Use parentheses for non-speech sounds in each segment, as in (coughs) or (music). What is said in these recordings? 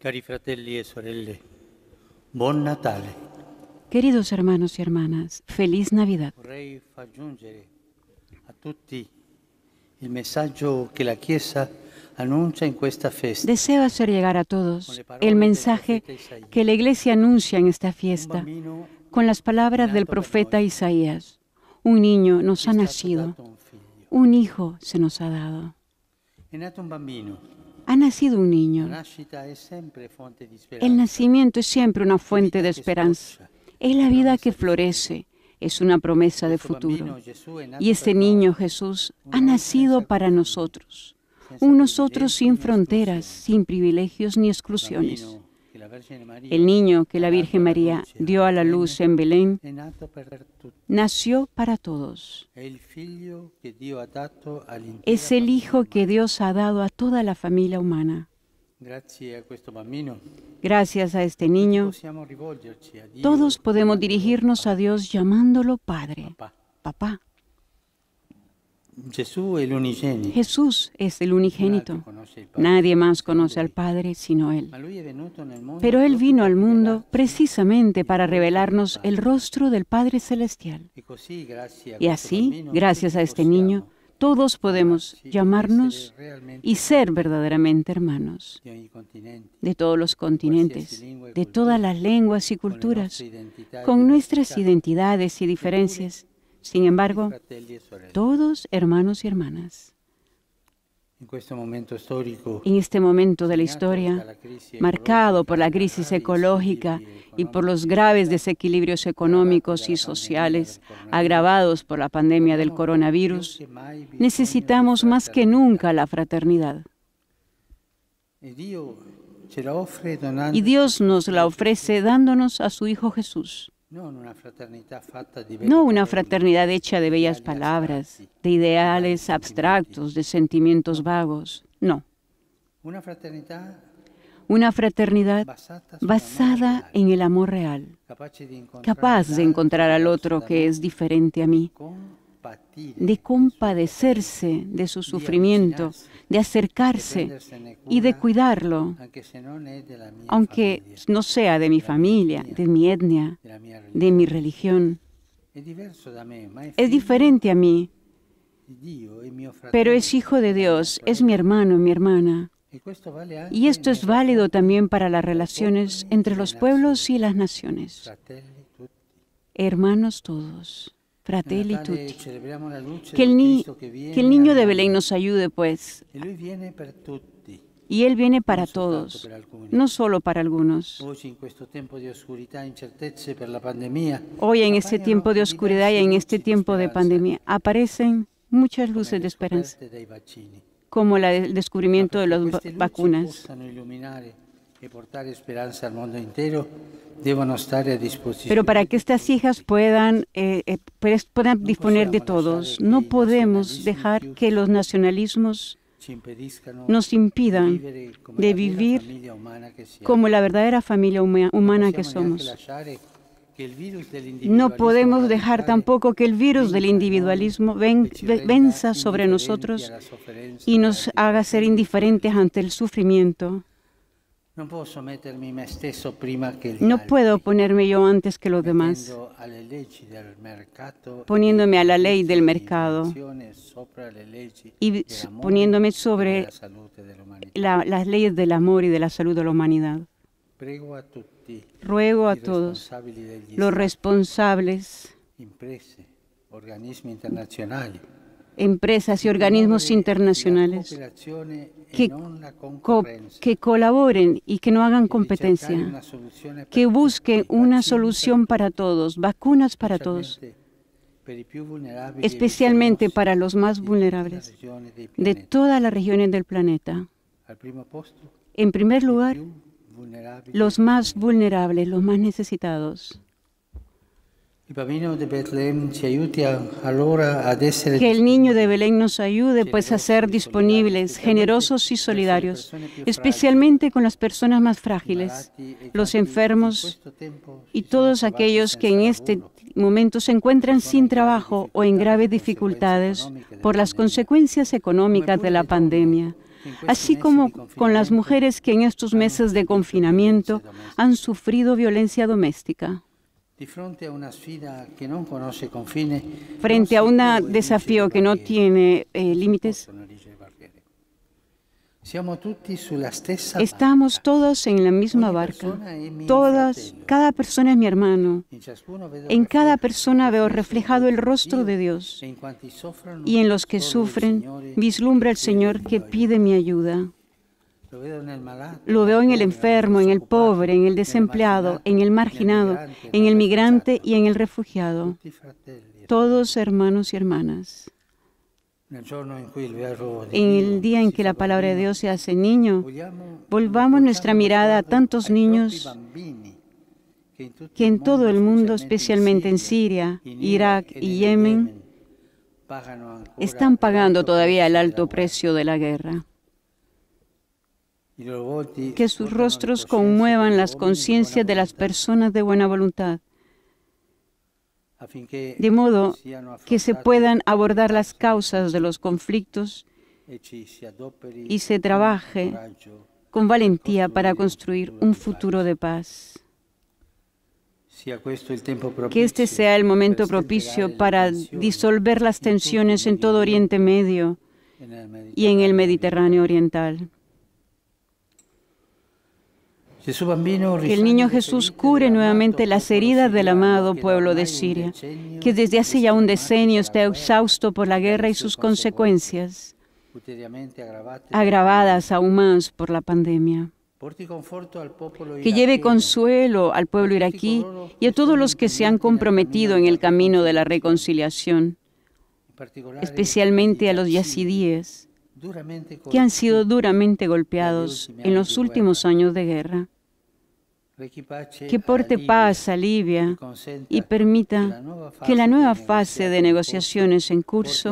Cari fratelli e sorelle, buon Natale. Queridos hermanos y hermanas, feliz Navidad. la anuncia Deseo hacer llegar a todos el mensaje que la Iglesia anuncia en esta fiesta con las palabras del profeta Isaías. Un niño nos ha nacido, un hijo se nos ha dado ha nacido un niño. El nacimiento es siempre una fuente de esperanza. Es la vida que florece, es una promesa de futuro. Y este niño Jesús ha nacido para nosotros, un nosotros sin fronteras, sin privilegios ni exclusiones. El niño que la Virgen María dio a la luz en Belén nació para todos. Es el hijo que Dios ha dado a toda la familia humana. Gracias a este niño, todos podemos dirigirnos a Dios llamándolo Padre, Papá. Jesús es el unigénito. Nadie más conoce al Padre sino Él. Pero Él vino al mundo precisamente para revelarnos el rostro del Padre Celestial. Y así, gracias a este niño, todos podemos llamarnos y ser verdaderamente hermanos de todos los continentes, de todas las lenguas y culturas, con nuestras identidades y diferencias sin embargo, todos hermanos y hermanas, en este momento este de la historia, marcado por la crisis ecológica y por los graves desequilibrios económicos y sociales agravados por la pandemia del coronavirus, necesitamos más que nunca la fraternidad. Y Dios nos la ofrece dándonos a su Hijo Jesús no una fraternidad hecha de bellas palabras, de ideales abstractos, de sentimientos vagos, no. Una fraternidad basada en el amor real, capaz de encontrar al otro que es diferente a mí, de compadecerse de su sufrimiento, de acercarse y de cuidarlo, aunque no sea de mi familia, de mi etnia, de mi religión. Es diferente a mí, pero es hijo de Dios, es mi hermano, mi hermana. Y esto es válido también para las relaciones entre los pueblos y las naciones. Hermanos todos. Fratelli Tutti. Que el, que el niño de Belén nos ayude, pues. Y Él viene para todos, no solo para algunos. Hoy en e este tiempo de oscuridad y en este tiempo de pandemia aparecen muchas luces de esperanza, como el descubrimiento de las vacunas. Pero para que estas hijas puedan, eh, eh, puedan disponer de todos, no podemos dejar que los nacionalismos nos impidan de vivir como la verdadera familia humana que somos. No podemos dejar tampoco que el virus del individualismo venza sobre nosotros y nos haga ser indiferentes ante el sufrimiento no puedo ponerme yo antes que los demás, eh, poniéndome a la ley del mercado y poniéndome sobre las leyes del amor y de la salud de la humanidad. Ruego a todos los responsables, organismos internacionales, empresas y organismos internacionales que, que colaboren y que no hagan competencia, que busquen una solución para todos, vacunas para todos, especialmente para los más vulnerables de todas las regiones del planeta. En primer lugar, los más vulnerables, los más necesitados. Que el niño de Belén nos ayude pues a ser disponibles, generosos y solidarios, especialmente con las personas más frágiles, los enfermos y todos aquellos que en este momento se encuentran sin trabajo o en graves dificultades por las consecuencias económicas de la pandemia así como con las mujeres que en estos meses de confinamiento han sufrido violencia doméstica. Frente a un desafío que no tiene eh, límites, Estamos todos en la misma barca. Todas, cada persona es mi hermano. En cada persona veo reflejado el rostro de Dios. Y en los que sufren, vislumbra el Señor que pide mi ayuda. Lo veo, en el enfermo, en el pobre, en el desempleado, en el marginado, en el migrante y en el refugiado. Todos hermanos y hermanas. En el día en que la palabra de Dios se hace niño, volvamos nuestra mirada a tantos niños que en todo el mundo, especialmente en Siria, Irak y Yemen, están pagando todavía el alto precio de la guerra que sus rostros conmuevan las conciencias de las personas de buena voluntad, de modo que se puedan abordar las causas de los conflictos y se trabaje con valentía para construir un futuro de paz. Que este sea el momento este propicio para disolver las tensiones en todo Oriente Medio y en el Mediterráneo Oriental. Que el niño Jesús cure nuevamente las heridas del amado pueblo de Siria, que desde hace ya un decenio está exhausto por la guerra y sus consecuencias, agravadas aún más por la pandemia. Que lleve consuelo al pueblo iraquí y a todos los que se han comprometido en el camino de la reconciliación, especialmente a los yazidíes, que han sido duramente golpeados en los últimos años de guerra que porte paz a Libia y permita que la nueva fase de negociaciones en curso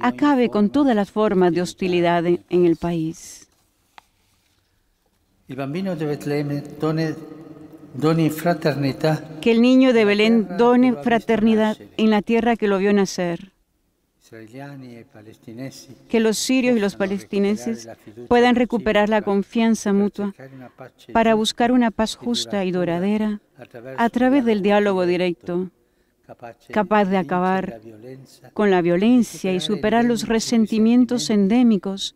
acabe con todas las formas de hostilidad en el país. Que el niño de Belén done fraternidad en la tierra que lo vio nacer que los sirios y los palestineses puedan recuperar la confianza mutua para buscar una paz justa y duradera a través del diálogo directo, capaz de acabar con la violencia y superar los resentimientos endémicos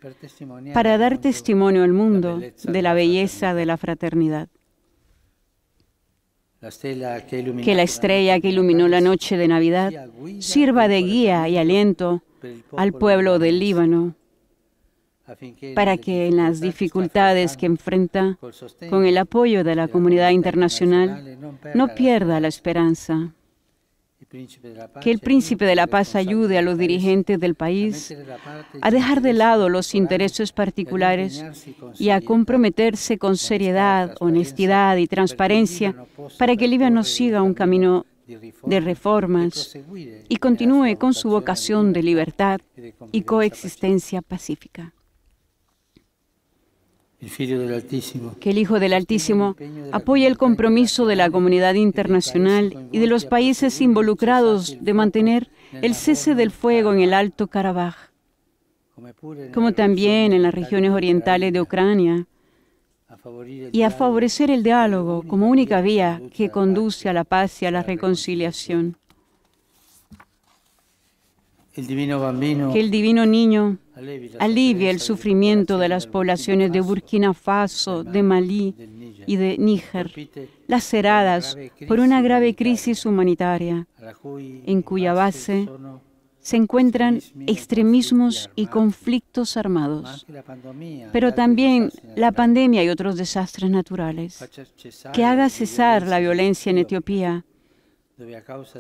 para dar testimonio al mundo de la belleza de la fraternidad. Que la estrella que iluminó la noche de Navidad sirva de guía y aliento al pueblo del Líbano para que en las dificultades que enfrenta, con el apoyo de la comunidad internacional, no pierda la esperanza que el príncipe de la paz ayude a los dirigentes del país a dejar de lado los intereses particulares y a comprometerse con seriedad, honestidad y transparencia para que Libia no siga un camino de reformas y continúe con su vocación de libertad y coexistencia pacífica que el Hijo del Altísimo apoye el compromiso de la comunidad internacional y de los países involucrados de mantener el cese del fuego en el Alto Karabaj, como también en las regiones orientales de Ucrania, y a favorecer el diálogo como única vía que conduce a la paz y a la reconciliación divino que el divino niño alivie el sufrimiento de las poblaciones de Burkina Faso, de Malí y de Níger, laceradas por una grave crisis humanitaria, en cuya base se encuentran extremismos y conflictos armados, pero también la pandemia y otros desastres naturales. Que haga cesar la violencia en Etiopía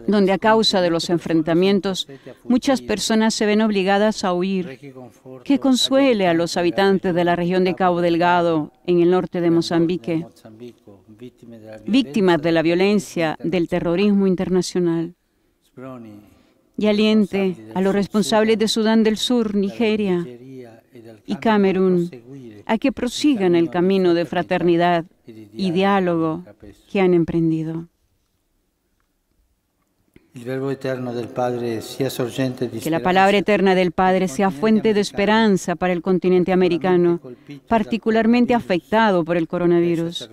donde a causa de los enfrentamientos muchas personas se ven obligadas a huir, que consuele a los habitantes de la región de Cabo Delgado, en el norte de Mozambique, víctimas de la violencia, del terrorismo internacional, y aliente a los responsables de Sudán del Sur, Nigeria y Camerún a que prosigan el camino de fraternidad y diálogo que han emprendido. Que la palabra eterna del Padre sea fuente de esperanza para el continente americano, particularmente afectado por el coronavirus,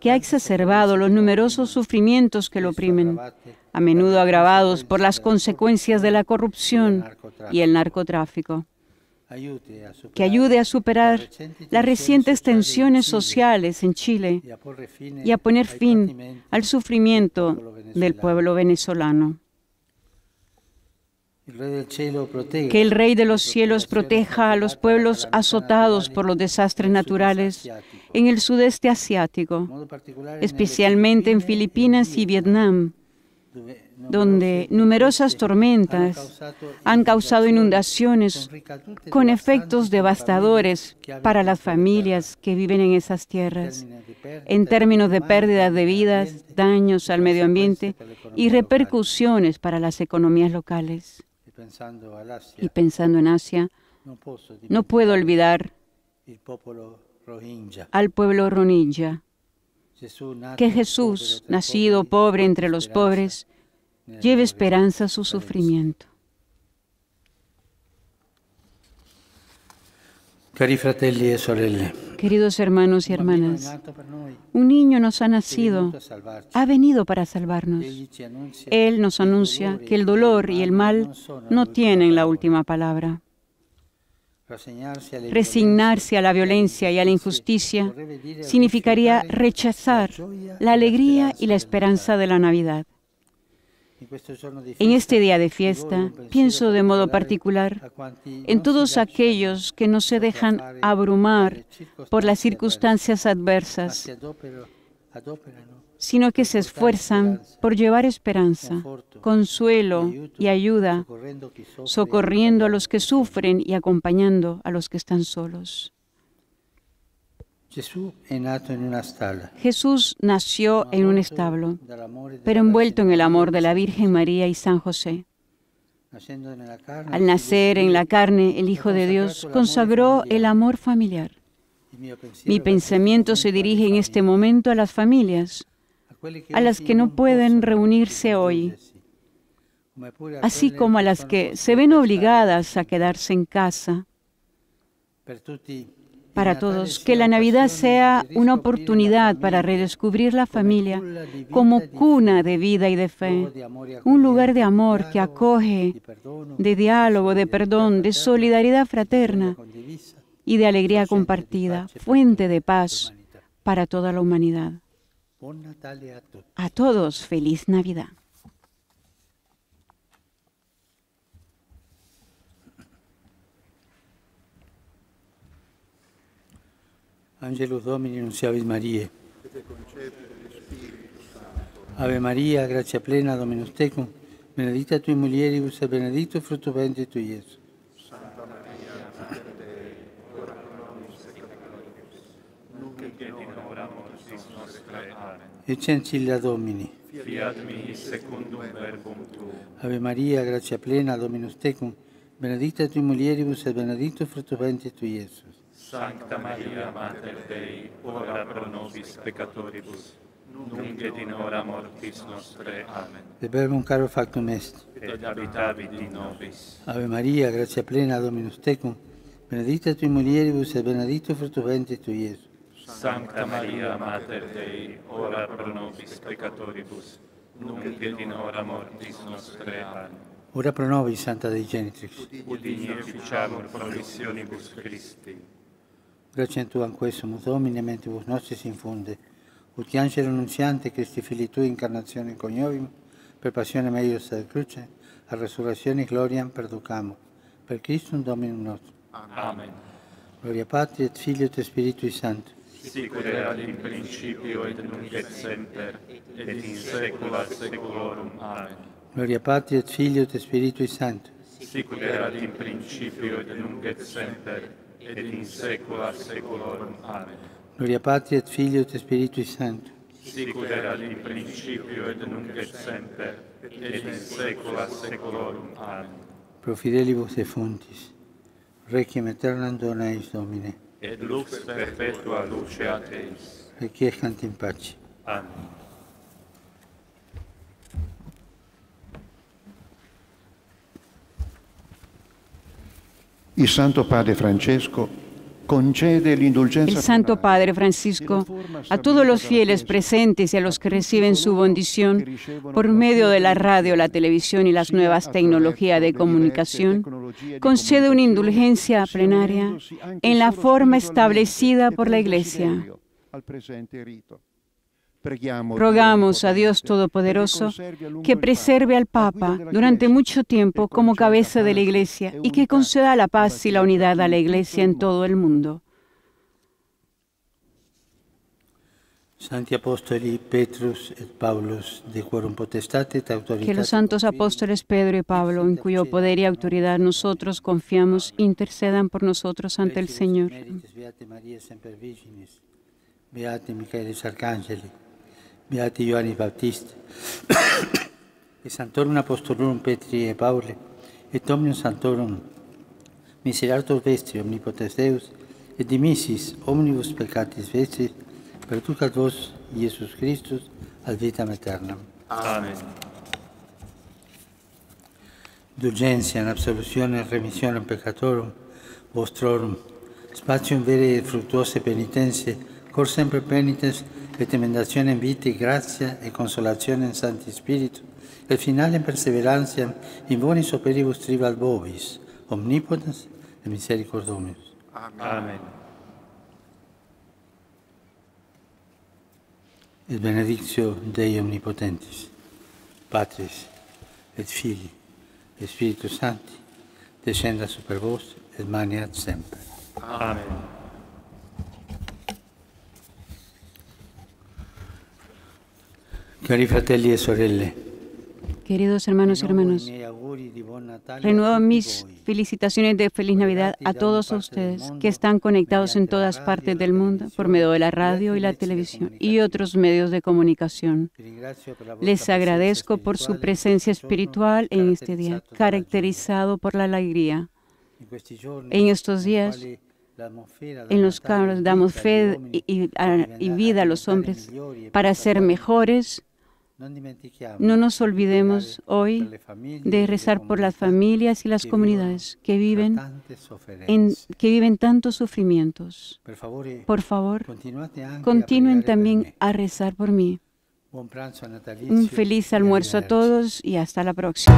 que ha exacerbado los numerosos sufrimientos que lo oprimen, a menudo agravados por las consecuencias de la corrupción y el narcotráfico que ayude a superar las recientes tensiones sociales en Chile y a poner fin al sufrimiento del pueblo venezolano. Que el Rey de los cielos proteja a los pueblos azotados por los desastres naturales en el sudeste asiático, especialmente en Filipinas y Vietnam, donde numerosas tormentas han causado inundaciones con efectos devastadores para las familias que viven en esas tierras, en términos de pérdidas de vidas, daños al medio ambiente y repercusiones para las economías locales y pensando en Asia, no puedo olvidar al pueblo rohingya que Jesús, nacido pobre entre los pobres, lleve esperanza a su sufrimiento. E Queridos hermanos y hermanas, un niño nos ha nacido, ha venido para salvarnos. Él nos anuncia que el dolor y el mal no tienen la última palabra. Resignarse a la violencia y a la injusticia significaría rechazar la alegría y la esperanza de la Navidad. En este día de fiesta pienso de modo particular en todos aquellos que no se dejan abrumar por las circunstancias adversas, sino que se esfuerzan por llevar esperanza, consuelo y ayuda, socorriendo a los que sufren y acompañando a los que están solos. Jesús nació en un establo, pero envuelto en el amor de la Virgen María y San José. Al nacer en la carne, el Hijo de Dios consagró el amor familiar. Mi pensamiento se dirige en este momento a las familias, a las que no pueden reunirse hoy, así como a las que se ven obligadas a quedarse en casa para todos. Que la Navidad sea una oportunidad para redescubrir la familia como cuna de vida y de fe, un lugar de amor que acoge, de diálogo, de perdón, de solidaridad fraterna y de alegría compartida, fuente de paz para toda la humanidad. A todos, feliz Navidad. Angelus Domini non nunciavis Mariae. Ave Maria, grazia plena, Dominus tecum, benedicta tui mulieribus e benedicto il frutto venti tui, Gesù. Santa Maria, ora pro nobis peccatoribus, nunc et in hora mortis nostre. Amen. Ecce Domini. Fiat mihi secundum verbum tuum. Ave Maria, grazia plena, Dominus tecum, benedicta tui mulieribus e benedicto il frutto venti tui, Gesù. Santa Maria, Mater Dei, ora pro nobis peccatoribus, nunc et in hora mortis nostre. Amen. Verbum caro factum est. Et habitavit in nobis. Ave Maria, grazia plena, Dominus tecum, benedicta tui mulieribus et benedicto frutto ventris tui, Iesus. Santa Maria, Mater Dei, ora pro nobis peccatoribus, nunc et in hora mortis nostre. Amen. Ora pro nobis, Santa Dei Genitrix. Udini e ficciamur promissionibus Christi. Gracentuam questum, ut homine mentibus nostris infunde, ut angelo nunciante Cristi Filii Tui incarnazione coniovim, per passione meius ad cruce, a resurrezione gloriam perducamo, per Cristo un domino nostro. Amen. Gloria Patri et Filio et Spiritui Santo. Sicut erat in principio et nunc et semper, et in saecula saeculorum. Amen. Gloria Patri et Filio et Spiritui Santo. Sicut erat in principio et nunc et semper, et in saecula saeculorum. Amen. Gloria Patri et Filio et Spiritui Sancto. Sicut erat in principio et nunc et semper et in saecula saeculorum. Amen. Pro fidelibus et fontis, requiem aeternam dona eis Domine. Et lux perpetua luce eis. teis. Requiescant in pace. Amen. Santo Padre concede la indulgencia. El Santo Padre Francisco, a todos los fieles presentes y a los que reciben su bendición por medio de la radio, la televisión y las nuevas tecnologías de comunicación, concede una indulgencia plenaria en la forma establecida por la Iglesia. Rogamos a Dios Todopoderoso que preserve al Papa durante mucho tiempo como cabeza de la Iglesia y que conceda la paz y la unidad a la Iglesia en todo el mundo. Que los santos apóstoles Pedro y Pablo, en cuyo poder y autoridad nosotros confiamos, intercedan por nosotros ante el Señor. Beati Ioanni Battista, (coughs) e Santorum Apostolorum Petri e Pauli, et omnium Santorum, miserator vestri, omnipotens Deus, et dimissis omnibus peccatis vestris, perducat vos, Iesus Christus, ad vita aeternam. Amen. Dulgentia in absoluzione e remissione peccatorum vostrorum, spatium vere e fructuose penitenze, cor sempre penitens, retimendazione in vita, grazia e consolazione in Santi Spirito, e finale perseveranza in voni superibus tribal bovis, omnipotens e misericordomius. Amen. Il benedizio Dei Omnipotentis, Patris et Fili e Spirito Santi, descenda su per e maniat sempre. Amen. Amen. Queridos hermanos y hermanas, renuevo mis felicitaciones de feliz Navidad a todos ustedes que están conectados en todas partes del mundo por medio de la radio y la televisión y otros medios de comunicación. Les agradezco por su presencia espiritual en este, este día, caracterizado por la alegría. En estos días en los cuales damos fe e y, vida a los hombres e para ser mejores no nos olvidemos hoy de rezar por las familias y las comunidades que viven, que viven tantos sufrimientos. Por favor, eh, continúen también a rezar por mí. Un feliz almuerzo a todos y hasta la próxima.